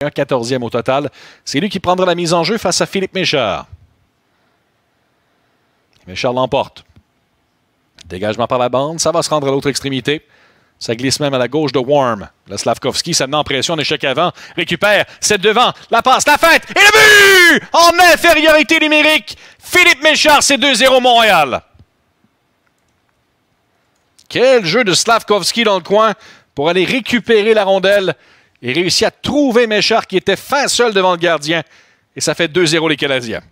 un 14e au total. C'est lui qui prendra la mise en jeu face à Philippe Méchard. Méchard l'emporte. Dégagement par la bande, ça va se rendre à l'autre extrémité. Ça glisse même à la gauche de Warm. La Slavkovski, ça en pression, en échec avant, récupère, c'est devant, la passe, la fête et le but! En infériorité numérique, Philippe Méchard, c'est 2-0 Montréal. Quel jeu de Slavkovski dans le coin pour aller récupérer la rondelle il réussit à trouver Méchard qui était fin seul devant le gardien. Et ça fait 2-0 les Canadiens.